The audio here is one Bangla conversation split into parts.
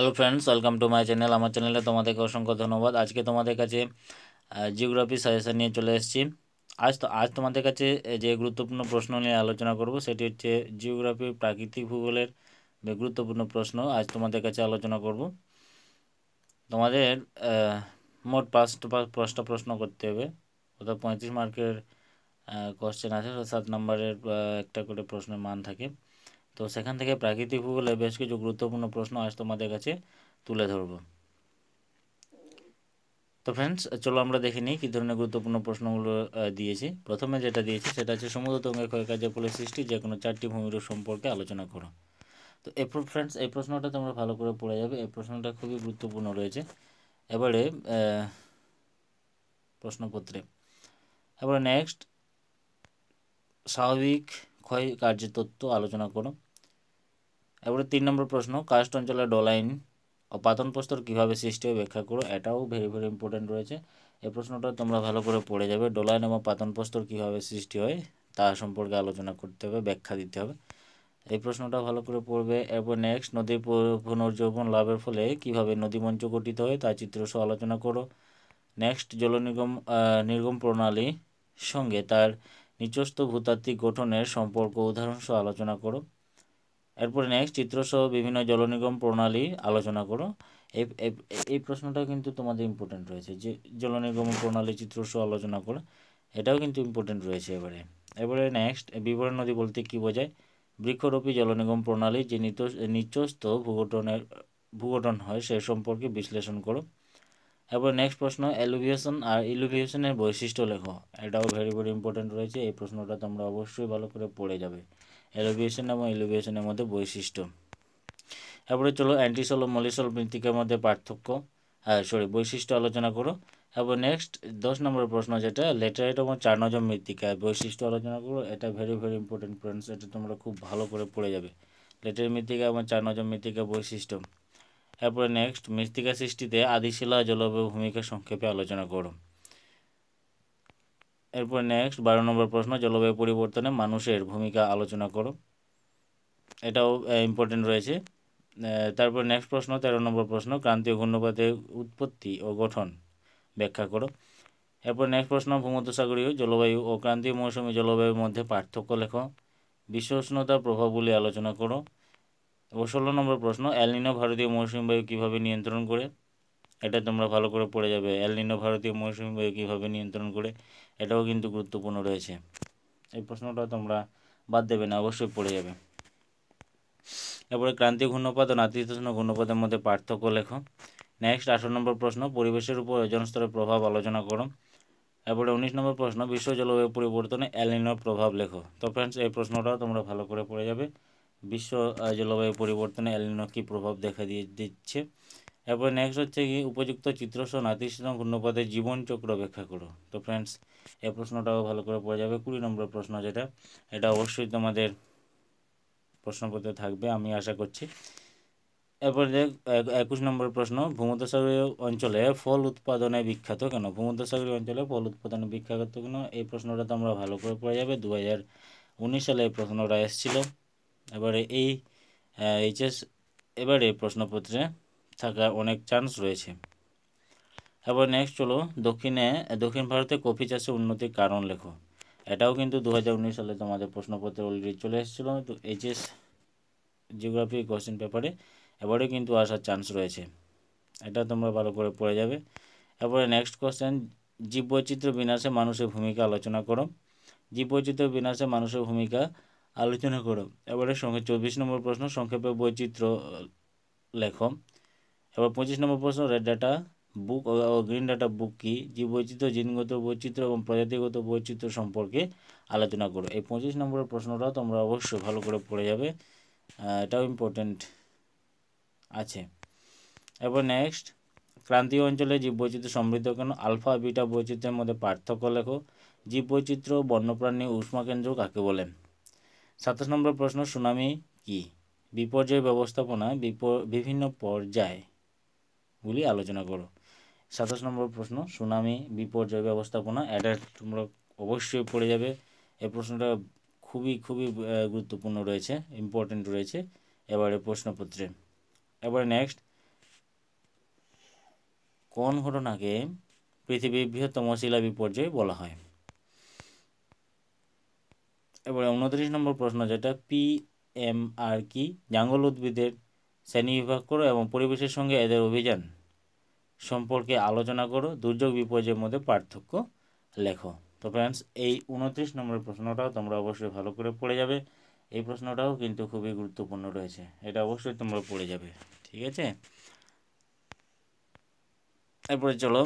hello friends welcome to my channel আমার চ্যানেলে তোমাদেরকে অসংখ্য ধন্যবাদ আজকে তোমাদের কাছে জিওগ্রাফি সাজেশান নিয়ে চলে এসেছি আজ তো আজ তোমাদের কাছে যে গুরুত্বপূর্ণ প্রশ্ন নিয়ে আলোচনা করব সেটি হচ্ছে জিওগ্রাফি প্রাকৃতিক ভূগোলের গুরুত্বপূর্ণ প্রশ্ন আজ তোমাদের কাছে আলোচনা করব তোমাদের মোট পাঁচটা পাঁচটা প্রশ্ন করতে হবে অর্থাৎ পঁয়ত্রিশ মার্কের কোশ্চেন আছে সাত নম্বরের একটা করে প্রশ্নের মান থাকে তো সেখান থেকে প্রাকৃতিক ভূগোলে বেশ কিছু গুরুত্বপূর্ণ প্রশ্ন আজ তোমাদের কাছে তুলে ধরব তো ফ্রেন্ডস চলো আমরা দেখে নিই কী ধরনের গুরুত্বপূর্ণ প্রশ্নগুলো দিয়েছি প্রথমে যেটা দিয়েছি সেটা হচ্ছে সমুদ্র ক্ষয় ক্ষয়কার্যের ফলে সৃষ্টি যে কোনো চারটি ভূমিরূপ সম্পর্কে আলোচনা করো তো এ ফ্রেন্ডস এই প্রশ্নটা তোমরা ভালো করে পড়ে যাবে এই প্রশ্নটা খুবই গুরুত্বপূর্ণ রয়েছে এবারে প্রশ্নপত্রে এবারে নেক্সট স্বাভাবিক ক্ষয় কার্যতত্ত্ব আলোচনা করো এবারে তিন নম্বর প্রশ্ন কাস্ট অঞ্চলে ডলাইন ও পাতন প্রস্তর কীভাবে সৃষ্টি হয় ব্যাখ্যা করো এটাও ভেরি ভেরি ইম্পর্ট্যান্ট রয়েছে এই প্রশ্নটা তোমরা ভালো করে পড়ে যাবে ডোলাইন এবং পাতন প্রস্তর কীভাবে সৃষ্টি হয় তা সম্পর্কে আলোচনা করতে হবে ব্যাখ্যা দিতে হবে এই প্রশ্নটা ভালো করে পড়বে এরপর নেক্সট নদী পুনর্যৌবন লাভের ফলে কীভাবে নদী মঞ্চ গঠিত হয় তা সহ আলোচনা করো নেক্সট জল নিগম নির্গম প্রণালী সঙ্গে তার নিচস্থ ভূতাত্ত্বিক গঠনের সম্পর্ক উদাহরণসহ আলোচনা করো এরপরে নেক্সট চিত্রসহ বিভিন্ন জলনিগম প্রণালী আলোচনা করো এই এই প্রশ্নটাও কিন্তু তোমাদের ইম্পর্টেন্ট রয়েছে যে জলনিগম প্রণালী চিত্রসহ আলোচনা করো এটাও কিন্তু ইম্পর্টেন্ট রয়েছে এবারে এবারে নেক্সট বিবরণ নদী বলতে কী বোঝায় বৃক্ষরূপী জলনিগম প্রণালী যে নিত নিচস্থ ভূগঠনের ভূগঠন হয় সে সম্পর্কে বিশ্লেষণ করো এরপর নেক্সট প্রশ্ন এলুভিয়েশন আর ইলুভিয়েশনের বৈশিষ্ট্য লেখো এটাও ভেরি ভেরি ইম্পর্টেন্ট রয়েছে এই প্রশ্নটা তোমরা অবশ্যই ভালো করে পড়ে যাবে এলোভিয়েশন এবং এলোভিয়েশনের মধ্যে বৈশিষ্ট্য তারপরে চলো অ্যান্টিসল ও মলিসল মৃত্তিকার মধ্যে পার্থক্য সরি বৈশিষ্ট্য আলোচনা করো এবং নেক্সট দশ নম্বর প্রশ্ন যেটা লেটারাইট এবং চার চার্নজম মৃত্তিকা বৈশিষ্ট্য আলোচনা করো এটা ভেরি ভেরি ইম্পর্টেন্ট ফ্রেন্ডস এটা তোমরা খুব ভালো করে পড়ে যাবে লেটের মৃত্তিকা এবং চার চার্নজম মৃত্তিকা বৈশিষ্ট্য তারপরে নেক্সট মৃত্তিকা সৃষ্টিতে আদিশিলা জলবায়ু ভূমিকা সংক্ষেপে আলোচনা করো এরপর নেক্সট বারো নম্বর প্রশ্ন জলবায়ু পরিবর্তনে মানুষের ভূমিকা আলোচনা করো এটাও ইম্পর্টেন্ট রয়েছে তারপর নেক্সট প্রশ্ন তেরো নম্বর প্রশ্ন ক্রান্তীয় ঘূর্ণপাতের উৎপত্তি ও গঠন ব্যাখ্যা করো এরপর নেক্সট প্রশ্ন ভূমধ্যসাগরীয় জলবায়ু ও ক্রান্তীয় মৌসুমী জলবায়ুর মধ্যে পার্থক্য লেখো বিশ্ব উষ্ণতার প্রভাবগুলি আলোচনা করো ও ষোলো নম্বর প্রশ্ন অ্যালিনো ভারতীয় মৌসুমী বায়ু কীভাবে নিয়ন্ত্রণ করে এটা তোমরা ভালো করে পড়ে যাবে অ্যালনিনো ভারতীয় মৌসুমী বায়ু কীভাবে নিয়ন্ত্রণ করে এটাও কিন্তু গুরুত্বপূর্ণ রয়েছে এই প্রশ্নটা তোমরা বাদ দেবে না অবশ্যই পড়ে যাবে এরপরে ক্রান্তি ঘূর্ণপাত ও নাতিশীতোষ্ণ ঘূর্ণপাতের মধ্যে পার্থক্য লেখো নেক্সট আঠারো নম্বর প্রশ্ন পরিবেশের উপর ওজন স্তরের প্রভাব আলোচনা করো এরপরে উনিশ নম্বর প্রশ্ন বিশ্ব জলবায়ু পরিবর্তনে অ্যালিনোর প্রভাব লেখো তো ফ্রেন্ডস এই প্রশ্নটাও তোমরা ভালো করে পড়ে যাবে বিশ্ব জলবায়ু পরিবর্তনে অ্যালিনো কী প্রভাব দেখা দিয়ে দিচ্ছে এরপর নেক্সট হচ্ছে কি উপযুক্ত চিত্রসহ নাতিশীতম জীবন জীবনচক্র ব্যাখ্যা করো তো ফ্রেন্ডস এই প্রশ্নটাও ভালো করে পড়া যাবে কুড়ি নম্বর প্রশ্ন যেটা এটা অবশ্যই তোমাদের প্রশ্নপত্রে থাকবে আমি আশা করছি এরপর দেখ একুশ নম্বর প্রশ্ন ভূমধ্যসাগরীয় অঞ্চলে ফল উৎপাদনে বিখ্যাত কেন ভূমধ্যসাগরীয় অঞ্চলে ফল উৎপাদনে বিখ্যাত কেন এই প্রশ্নটা তো আমরা ভালো করে পড়া যাবে দু হাজার উনিশ সালে এই প্রশ্নটা এসেছিল এবারে এই এইচএস এবারে প্রশ্নপত্রে থাকার অনেক চান্স রয়েছে এবার নেক্সট হলো দক্ষিণে দক্ষিণ ভারতে কফি চাষে উন্নতির কারণ লেখো এটাও কিন্তু দু সালে তোমাদের প্রশ্নপত্রে অলরেডি চলে এসেছিলো তো এইচএস জিওগ্রাফি কোশ্চেন পেপারে এবারে কিন্তু আসার চান্স রয়েছে এটা তোমরা ভালো করে পড়ে যাবে এরপরে নেক্সট কোশ্চেন জীববৈচিত্র্য বিনাশে মানুষের ভূমিকা আলোচনা করো জীববৈচিত্র্য বিনাশে মানুষের ভূমিকা আলোচনা করো এবারে সঙ্গে চব্বিশ নম্বর প্রশ্ন সংক্ষেপে বৈচিত্র্য লেখো তারপর পঁচিশ নম্বর প্রশ্ন red data book green data book কী জীব বৈচিত্র্য জিনগত বৈচিত্র্য এবং প্রজাতিগত বৈচিত্র্য সম্পর্কে আলোচনা করো এই পঁচিশ নম্বরের প্রশ্নটা তোমরা অবশ্যই ভালো করে পড়ে যাবে এটাও ইম্পর্টেন্ট আছে এবার নেক্সট ক্রান্তীয় অঞ্চলে জীব বৈচিত্র্য সমৃদ্ধ কেন আলফা বিটা বৈচিত্র্যের মধ্যে পার্থক্য লেখো জীববৈচিত্র্য বন্যপ্রাণী কেন্দ্র কাকে বলে সাতাশ নম্বর প্রশ্ন সুনামি কি বিপর্যয় ব্যবস্থাপনা বিভিন্ন পর্যায় গুলি আলোচনা করো সাতাশ নম্বর প্রশ্ন সুনামি বিপর্যয় ব্যবস্থাপনা এটা তোমরা অবশ্যই পড়ে যাবে এই প্রশ্নটা খুবই খুবই গুরুত্বপূর্ণ রয়েছে ইম্পর্টেন্ট রয়েছে এবারে প্রশ্নপত্রে এবারে নেক্সট কোন ঘটনাকে পৃথিবীর বৃহত্তম শিলা বিপর্যয় বলা হয় এবারে উনত্রিশ নম্বর প্রশ্ন যেটা পি এম আর কি জাঙ্গল উদ্ভিদের শ্রেণীবিভাগ করো এবং পরিবেশের সঙ্গে এদের অভিযান সম্পর্কে আলোচনা করো দুর্যোগ বিপর্যয়ের মধ্যে পার্থক্য লেখো তো ফ্রেন্ডস এই উনত্রিশ নম্বরের প্রশ্নটাও তোমরা অবশ্যই ভালো করে পড়ে যাবে এই প্রশ্নটাও কিন্তু খুবই গুরুত্বপূর্ণ রয়েছে এটা অবশ্যই তোমরা পড়ে যাবে ঠিক আছে এরপরে চলো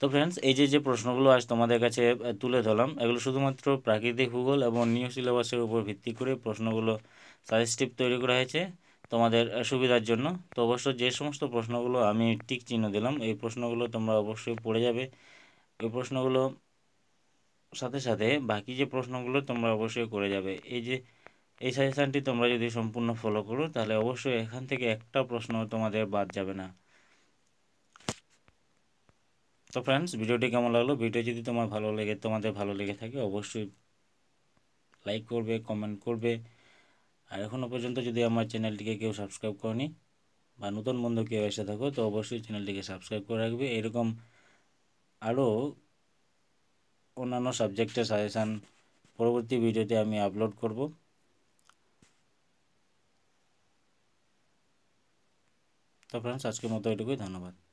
তো ফ্রেন্ডস এই যে যে প্রশ্নগুলো আজ তোমাদের কাছে তুলে ধরলাম এগুলো শুধুমাত্র প্রাকৃতিক ভূগোল এবং নিউ সিলেবাসের উপর ভিত্তি করে প্রশ্নগুলো সাজেস্টিভ তৈরি করা হয়েছে তোমাদের সুবিধার জন্য তো অবশ্য যে সমস্ত প্রশ্নগুলো আমি টিক চিহ্ন দিলাম এই প্রশ্নগুলো তোমরা অবশ্যই পড়ে যাবে এই প্রশ্নগুলো সাথে সাথে বাকি যে প্রশ্নগুলো তোমরা অবশ্যই করে যাবে এই যে এই সাজেশানটি তোমরা যদি সম্পূর্ণ ফলো করো তাহলে অবশ্যই এখান থেকে একটা প্রশ্ন তোমাদের বাদ যাবে না তো ফ্রেন্ডস ভিডিওটি কেমন লাগলো ভিডিও যদি তোমার ভালো লেগে তোমাদের ভালো লেগে থাকে অবশ্যই লাইক করবে কমেন্ট করবে আর এখনও পর্যন্ত যদি আমার চ্যানেলটিকে কেউ সাবস্ক্রাইব করনি বা নতুন বন্ধু কেউ এসে থাকো তো অবশ্যই চ্যানেলটিকে সাবস্ক্রাইব করে রাখবে এরকম আরও অন্যান্য সাবজেক্টের সাজেশান পরবর্তী ভিডিওতে আমি আপলোড করব তো ফ্রেন্ডস আজকের মতো এটুকুই ধন্যবাদ